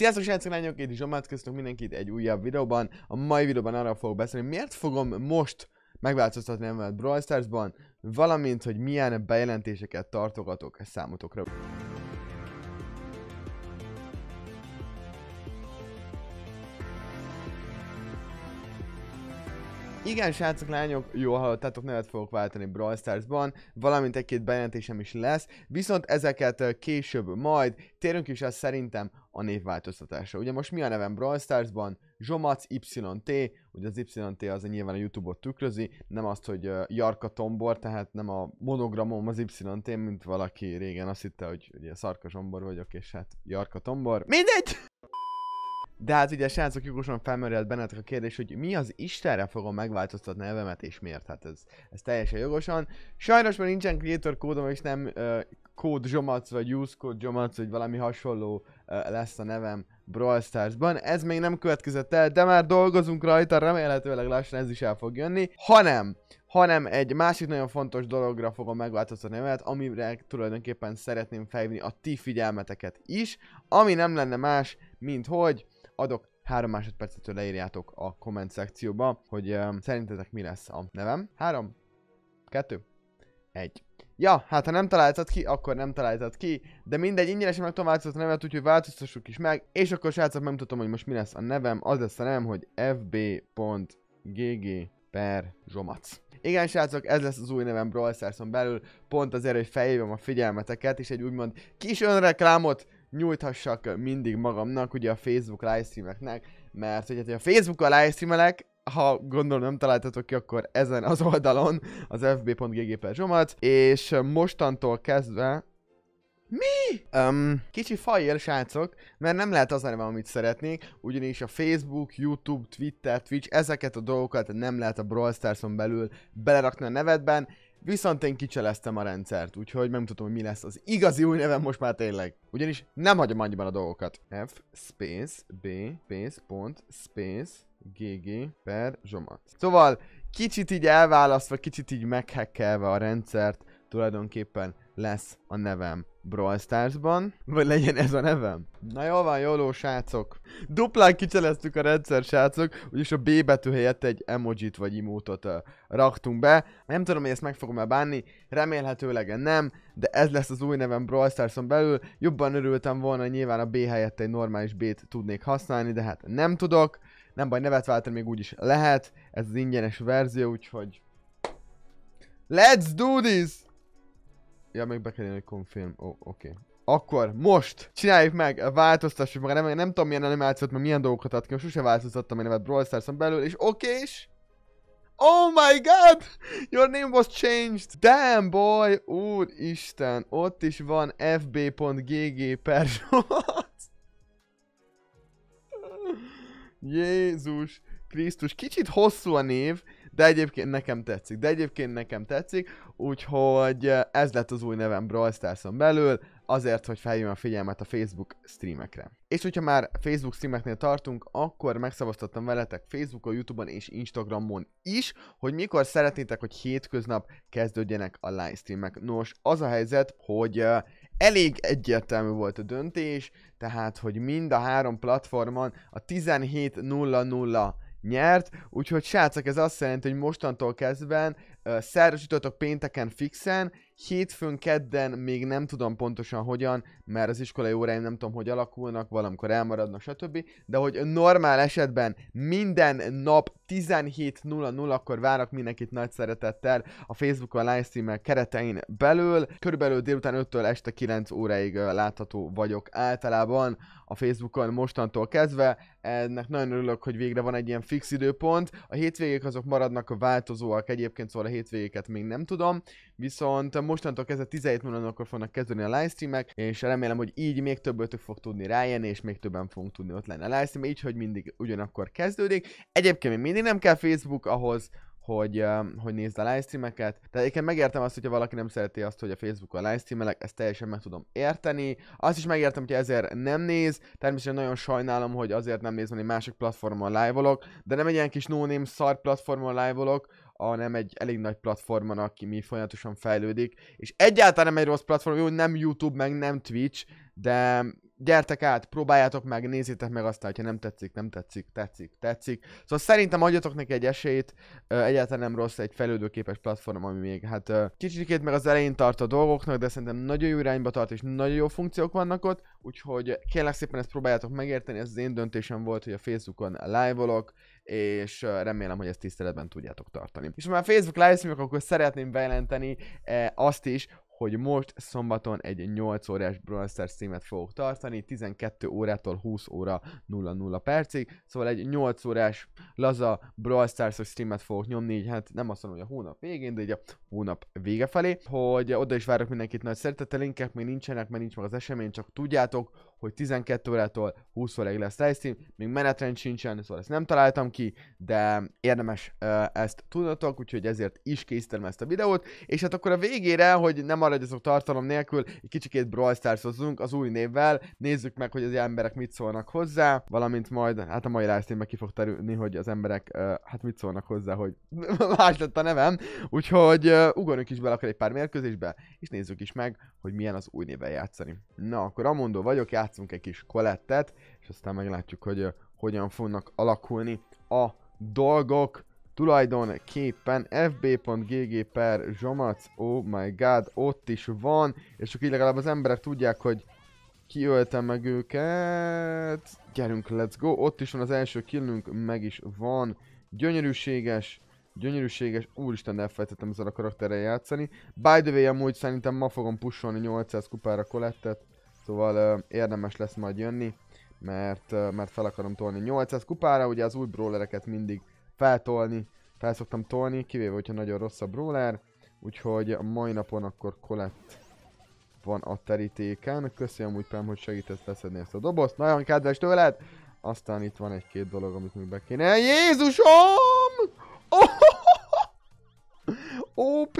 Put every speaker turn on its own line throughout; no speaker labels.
Sziasztok srácok, lányok, én is Omát, köszönök mindenkit egy újabb videóban. A mai videóban arra fogok beszélni, miért fogom most megváltoztatni a Brawl Stars-ban, valamint, hogy milyen bejelentéseket tartogatok számotokra. Igen, srácok, lányok, jó hallottátok, nevet fogok váltani Brawl Stars-ban, valamint egy-két bejelentésem is lesz, viszont ezeket később majd térünk is az szerintem a névváltoztatásra. Ugye most mi a nevem Brawl Stars-ban? Zsomac YT, ugye az YT az nyilván a Youtube-ot tükrözi, nem azt, hogy Jarka Tombor, tehát nem a monogramom az YT, mint valaki régen azt hitte, hogy ugye Szarka Zsombor vagyok, és hát Jarka Tombor. Mindegy! De hát ugye srácok, jogosan felmerült bennetek a kérdés, hogy mi az Istenre fogom megváltoztatni a nevemet, és miért? Hát ez, ez teljesen jogosan. Sajnos már nincsen creator kódom, és nem uh, kód Zsomac, vagy use kód Zsomac, vagy valami hasonló uh, lesz a nevem Brawl Stars-ban. Ez még nem következett el, de már dolgozunk rajta, remélhetőleg lassan ez is el fog jönni. Hanem, hanem egy másik nagyon fontos dologra fogom megváltoztatni a amire tulajdonképpen szeretném felhívni a ti figyelmeteket is, ami nem lenne más, mint hogy adok, három másodpercetől leírjátok a komment szekcióba, hogy uh, szerintetek mi lesz a nevem. Három, kettő, egy. Ja, hát ha nem találtad ki, akkor nem találtad ki, de mindegy, ingyenesen meg tudom változtatni a nevet, úgyhogy változtassuk is meg, és akkor srácok megmutatom, hogy most mi lesz a nevem, az lesz a nevem, hogy fb.gg per zsomac. Igen, srácok, ez lesz az új nevem Brawl belül, pont azért, hogy felhívom a figyelmeteket, és egy úgymond kis önreklámot nyújthassak mindig magamnak, ugye a Facebook livestreameknek, mert hogy hát, a Facebook-al a livestreamelek, ha gondolom nem találtatok ki, akkor ezen az oldalon, az fb.gg per és mostantól kezdve mi? Um, kicsi fajjel, srácok, mert nem lehet az nem, amit szeretnék, ugyanis a Facebook, YouTube, Twitter, Twitch, ezeket a dolgokat nem lehet a Brawl Stars-on belül belerakni a nevedben, Viszont én kicseleztem a rendszert, úgyhogy megmutatom, hogy mi lesz az igazi új nevem most már tényleg. Ugyanis nem hagyom annyiban a dolgokat. F space B space pont space GG per Zsoma. Szóval kicsit így elválasztva, kicsit így meghekkelve a rendszert, tulajdonképpen lesz a nevem. Brawl Stars-ban, vagy legyen ez a nevem. Na jól van, jóló srácok. Duplán kicseleztük a rendszer srácok, úgyis a B betű helyett egy emojit vagy imótot uh, raktunk be. Nem tudom, hogy ezt meg fogom-e bánni, remélhetőleg nem, de ez lesz az új nevem Brawl stars belül. Jobban örültem volna, hogy nyilván a B helyett egy normális B-t tudnék használni, de hát nem tudok. Nem baj, nevet váltani még úgyis lehet, ez az ingyenes verzió, úgyhogy... Let's do this! Ja, meg be kell írni, hogy confirm. Ó, oh, oké. Okay. Akkor most csináljuk meg, változtassuk meg, nem, nem tudom milyen animációt, meg milyen dolgokat ad ki, most sose változtattam én nevet Brawl Stars-on belül, és oké is. Oh my god! Your name was changed! Damn boy! Úristen, ott is van fb.gg per Jézus Krisztus, kicsit hosszú a név, de egyébként nekem tetszik, de egyébként nekem tetszik, úgyhogy eh, ez lett az új nevem Brawl Stars-on belül, azért, hogy felhívjam a figyelmet a Facebook streamekre. És hogyha már Facebook streameknél tartunk, akkor megszavaztattam veletek Facebookon, Youtube-on és Instagramon is, hogy mikor szeretnétek, hogy hétköznap kezdődjenek a livestreamek. Nos, az a helyzet, hogy eh, elég egyértelmű volt a döntés, tehát, hogy mind a három platformon a 17.00 nyert, úgyhogy srácok ez azt jelenti, hogy mostantól kezdve uh, szerdasítottak pénteken fixen, Hétfőn, kedden még nem tudom pontosan hogyan, mert az iskolai óráim nem tudom, hogy alakulnak, valamikor elmaradnak, stb. De hogy normál esetben minden nap 17.00-kor várok mindenkit nagy szeretettel a Facebookon livestream keretein belül. Körülbelül délután 5-től este 9 óráig látható vagyok általában a Facebookon mostantól kezdve. Ennek nagyon örülök, hogy végre van egy ilyen fix időpont. A hétvégék azok maradnak változóak egyébként, szóval a hétvégéket még nem tudom. Viszont mostantól kezdve 17 0 akkor fognak kezdődni a livestreamek, és remélem, hogy így még többötök fog tudni rájönni, és még többen fogunk tudni ott lenni a livestream, így, hogy mindig ugyanakkor kezdődik. Egyébként még mindig nem kell Facebook ahhoz, hogy, hogy nézd a livestreameket. Tehát egyébként megértem azt, hogyha valaki nem szereti azt, hogy a Facebook a livestreamelek, ezt teljesen meg tudom érteni. Azt is megértem, hogy ezért nem néz. Természetesen nagyon sajnálom, hogy azért nem néz, mert én másik platformon live de nem egy ilyen kis no-name szar platformon live hanem egy elég nagy platformon, aki mi folyamatosan fejlődik, és egyáltalán nem egy rossz platform, jó, nem YouTube, meg nem Twitch, de gyertek át, próbáljátok meg, nézzétek meg aztán, hogyha nem tetszik, nem tetszik, tetszik, tetszik. Szóval szerintem adjatok neki egy esélyt, egyáltalán nem rossz, egy fejlődőképes platform, ami még hát kicsikét meg az elején tart a dolgoknak, de szerintem nagyon jó irányba tart, és nagyon jó funkciók vannak ott, úgyhogy kérlek szépen ezt próbáljátok megérteni, ez az én döntésem volt, hogy a Facebookon live-olok, és remélem, hogy ezt tiszteletben tudjátok tartani. És ha már Facebook live akkor szeretném bejelenteni e, azt is, hogy most szombaton egy 8 órás Brawl Stars streamet fogok tartani, 12 órától 20 óra 00 percig, szóval egy 8 órás laza Brawl stars streamet fogok nyomni, így hát nem azt mondom, hogy a hónap végén, de így a hónap vége felé, hogy oda is várok mindenkit nagy szeretettel, linkek még nincsenek, mert nincs meg az esemény, csak tudjátok, hogy 12 órától 20 óráig lesz livestream, még menetrend sincsen, szóval ezt nem találtam ki, de érdemes ezt tudnotok, úgyhogy ezért is készítem ezt a videót, és hát akkor a végére, hogy nem azok tartalom nélkül, egy kicsikét Brawl stars az új névvel, nézzük meg, hogy az emberek mit szólnak hozzá, valamint majd, hát a mai livestreamben ki fog terülni, hogy az emberek, hát mit szólnak hozzá, hogy más lett a nevem, úgyhogy ugorjunk is bele akár egy pár mérkőzésbe, és nézzük is meg, hogy milyen az új névvel játszani. Na, akkor Amondó vagyok, játszom játszunk egy kis kolettet, és aztán meglátjuk, hogy uh, hogyan fognak alakulni a dolgok. Tulajdonképpen fb.gg per zsomac, oh my god, ott is van, és csak így legalább az emberek tudják, hogy kiöltem meg őket. Gyerünk, let's go, ott is van az első killünk, meg is van. Gyönyörűséges, gyönyörűséges, úristen elfelejtettem ezzel a karakterrel játszani. By the way, amúgy szerintem ma fogom pusolni 800 kupára kolettet Szóval uh, érdemes lesz majd jönni, mert, uh, mert fel akarom tolni 800 kupára, ugye az új brawlereket mindig feltolni, fel szoktam tolni, kivéve, hogyha nagyon rossz a brawler, úgyhogy a mai napon akkor kolett van a terítéken. Köszönöm úgy Pem, hogy segített leszedni ezt a dobozt. Nagyon kedves tőled! Aztán itt van egy-két dolog, amit még be kéne. Jézusom! Oh! OP!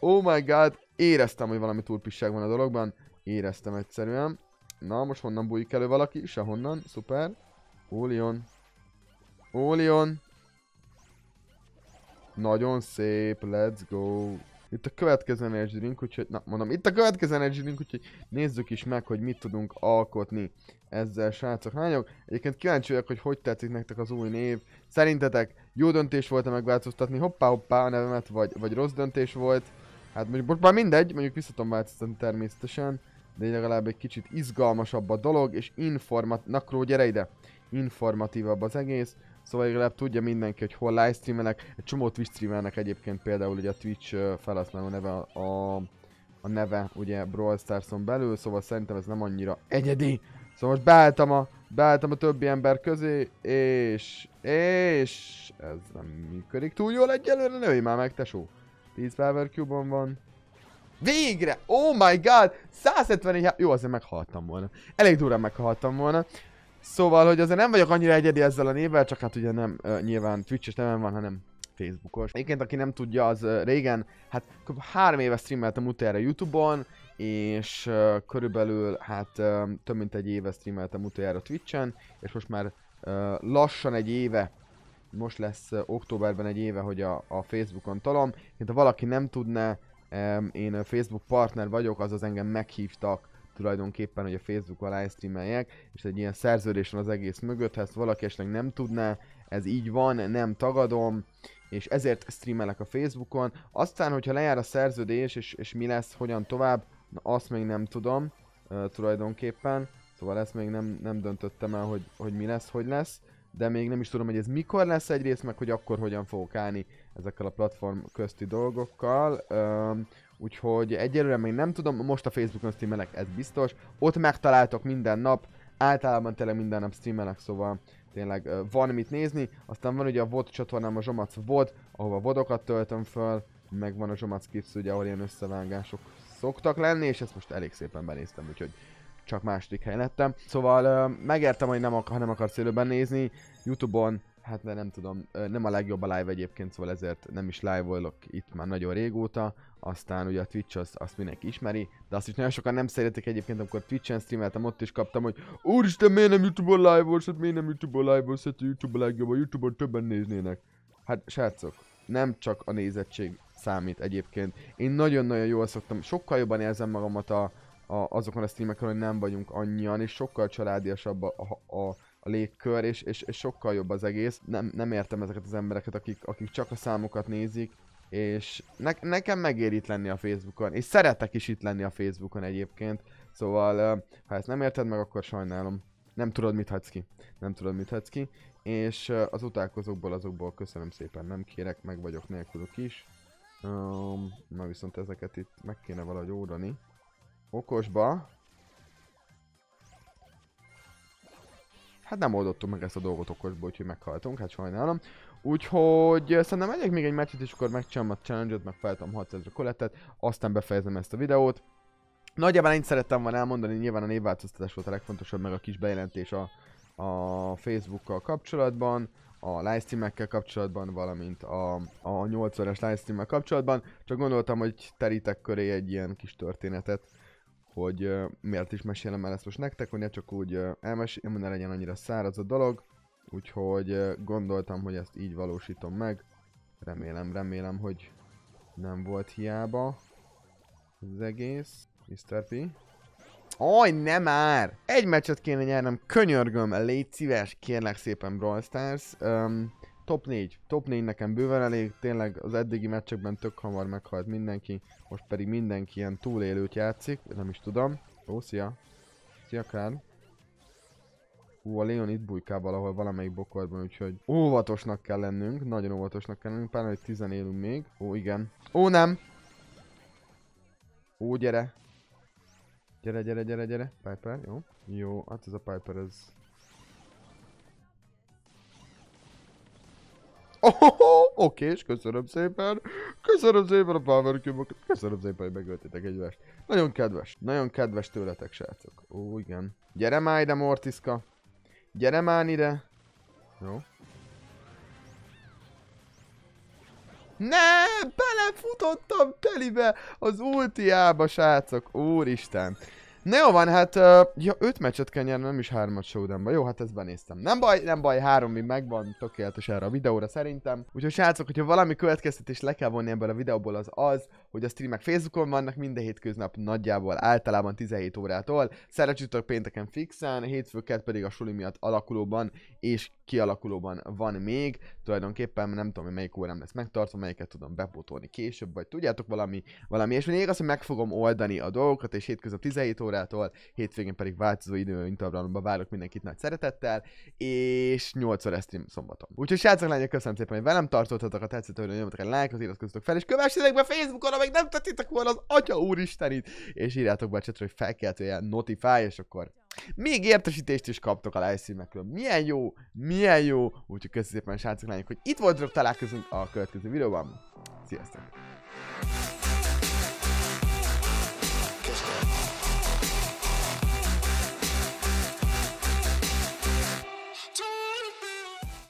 Oh my god! Éreztem, hogy valami túlpisság van a dologban. Éreztem egyszerűen. Na, most honnan bújik elő valaki? Sehonnan. Szuper. Ólion. Ólion. Nagyon szép. Let's go. Itt a következő energy drink, úgyhogy, na mondom, itt a következő energy drink, úgyhogy nézzük is meg, hogy mit tudunk alkotni ezzel, srácok, lányok. Egyébként kíváncsi vagyok, hogy hogy tetszik nektek az új név. Szerintetek jó döntés volt-e megváltoztatni hoppá hoppá a nevemet, vagy, vagy rossz döntés volt? Hát mondjuk most már mindegy, mondjuk visszatom változtatni természetesen de legalább egy kicsit izgalmasabb a dolog, és informat... Nakró, gyere ide! Informatívabb az egész, szóval legalább tudja mindenki, hogy hol livestreamelnek, egy csomó Twitch streamelnek egyébként például ugye a Twitch felhasználó neve a, a neve ugye Brawl Starson belül, szóval szerintem ez nem annyira egyedi. Szóval most beálltam a, beálltam a többi ember közé, és, és ez nem működik túl jól egyelőre, nőj már meg tesó. 10 Power cube van. Végre! Oh my god! 171 Jó, azért meghaltam volna. Elég durán meghaltam volna. Szóval, hogy azért nem vagyok annyira egyedi ezzel a névvel, csak hát ugye nem uh, nyilván Twitch-es van, hanem Facebookos. Egyébként, aki nem tudja, az uh, régen, hát kb. három éve streameltem utoljára YouTube-on, és uh, körülbelül hát uh, több mint egy éve streameltem utoljára Twitch-en, és most már uh, lassan egy éve, most lesz uh, októberben egy éve, hogy a, a Facebookon talom. Mint ha valaki nem tudná, én Facebook partner vagyok, azaz engem meghívtak tulajdonképpen, hogy a facebook alá streameljek, és egy ilyen szerződés van az egész mögött, ha ezt valaki esetleg nem tudná, ez így van, nem tagadom, és ezért streamelek a Facebookon. Aztán, hogyha lejár a szerződés, és, és mi lesz, hogyan tovább, na azt még nem tudom uh, tulajdonképpen, szóval ezt még nem, nem döntöttem el, hogy, hogy mi lesz, hogy lesz, de még nem is tudom, hogy ez mikor lesz egyrészt, meg hogy akkor hogyan fogok állni ezekkel a platform közti dolgokkal. Um, úgyhogy egyelőre még nem tudom, most a Facebookon streamelek, ez biztos. Ott megtaláltok minden nap, általában tényleg minden nap streamelek, szóval tényleg uh, van mit nézni. Aztán van ugye a VOD csatornám, a Zsomac VOD, ahova vodokat töltöm föl, meg van a Zsomac Kips, ugye, ahol ilyen összevágások szoktak lenni, és ezt most elég szépen benéztem, úgyhogy csak második hely lettem. Szóval uh, megértem, hogy nem, ak- ha nem akarsz élőben nézni, Youtube-on hát de nem tudom, nem a legjobb a live egyébként, szóval ezért nem is live-olok itt már nagyon régóta, aztán ugye a Twitch az, azt mindenki ismeri, de azt is nagyon sokan nem szeretik egyébként, amikor Twitch-en streameltem, ott is kaptam, hogy Úristen, miért nem Youtube-on live volt, hát miért nem Youtube-on live volt, hát Youtube a legjobb, a Youtube-on többen néznének. Hát srácok, nem csak a nézettség számít egyébként. Én nagyon-nagyon jól szoktam, sokkal jobban érzem magamat a, a, azokon a streameken, hogy nem vagyunk annyian, és sokkal családiasabb a, a, a a légkör, és, és, és sokkal jobb az egész. Nem, nem értem ezeket az embereket, akik, akik csak a számokat nézik, és ne, nekem megér itt lenni a Facebookon, és szeretek is itt lenni a Facebookon egyébként, szóval ha ezt nem érted meg, akkor sajnálom. Nem tudod, mit hagysz ki. Nem tudod, mit hagysz ki. És az utálkozókból azokból köszönöm szépen, nem kérek, meg vagyok nélkülük is. Um, na viszont ezeket itt meg kéne valahogy ódani. Okosba. hát nem oldottuk meg ezt a dolgot okosból, úgyhogy meghaltunk, hát sajnálom. Úgyhogy szerintem megyek még egy meccset, és akkor megcsinálom a challenge-ot, meg feltam, 600-ra kolettet, aztán befejezem ezt a videót. Nagyjából ennyit szerettem volna elmondani, nyilván a névváltoztatás volt a legfontosabb, meg a kis bejelentés a, a Facebookkal kapcsolatban, a livestreamekkel kapcsolatban, valamint a, a 8 órás livestreammel kapcsolatban, csak gondoltam, hogy terítek köré egy ilyen kis történetet hogy uh, miért is mesélem el ezt most nektek, hogy ne csak úgy uh, elmeséljem, ne legyen annyira száraz a dolog, úgyhogy uh, gondoltam, hogy ezt így valósítom meg. Remélem, remélem, hogy nem volt hiába az egész. Mr. P. Aj, nem már! Egy meccset kéne nyernem, könyörgöm, légy szíves, kérlek szépen Brawl Stars. Um, top 4. Top 4 nekem bőven elég, tényleg az eddigi meccsekben tök hamar meghalt mindenki, most pedig mindenki ilyen túlélőt játszik, nem is tudom. Ó, szia! Szia, Kár! Ú, a Leon itt bujkál valahol valamelyik bokorban, úgyhogy óvatosnak kell lennünk, nagyon óvatosnak kell lennünk, Pár hogy tizen élünk még. Ó, igen. Ó, nem! Ó, gyere! Gyere, gyere, gyere, gyere. Piper, jó. Jó, hát ez a Piper, ez Oh, oké, és köszönöm szépen. Köszönöm szépen a Power cube -okat. Köszönöm szépen, hogy megöltétek egymást. Nagyon kedves. Nagyon kedves tőletek, srácok. Ó, igen. Gyere már ide, Mortiska. Gyere már ide. Jó. Ne, belefutottam telibe az ultiába, srácok. Úristen. Na jó van, hát, uh, ja, öt meccset kell nyerni, nem is hármat showdownba. Jó, hát ezt benéztem. Nem baj, nem baj, három mi megvan, tökéletes erre a videóra szerintem. Úgyhogy srácok, hogyha valami következtetés le kell vonni ebből a videóból, az az, hogy a streamek Facebookon vannak minden hétköznap nagyjából általában 17 órától, Szeretjük pénteken fixen, hétfőket pedig a suli miatt alakulóban és kialakulóban van még, tulajdonképpen nem tudom, hogy melyik órám lesz megtartva, melyiket tudom bepótolni később, vagy tudjátok valami, valami és még az, hogy meg fogom oldani a dolgokat, és hétköznap 17 órától, hétvégén pedig változó időintervallumban várok mindenkit nagy szeretettel, és 8 óra stream szombaton. Úgyhogy srácok, lányok, köszönöm szépen, hogy velem tartottatok, a tetszett, hogy nyomjatok egy lájkot, iratkozzatok fel, és kövessetek be Facebookon, amely meg nem tettétek volna az atya úristenit. És írjátok be a csetre, hogy felkeltője notify, és akkor még értesítést is kaptok a livestreamekről. Milyen jó, milyen jó. Úgyhogy köszönjük szépen srácok, lányok, hogy itt voltatok, találkozunk a következő videóban. Sziasztok!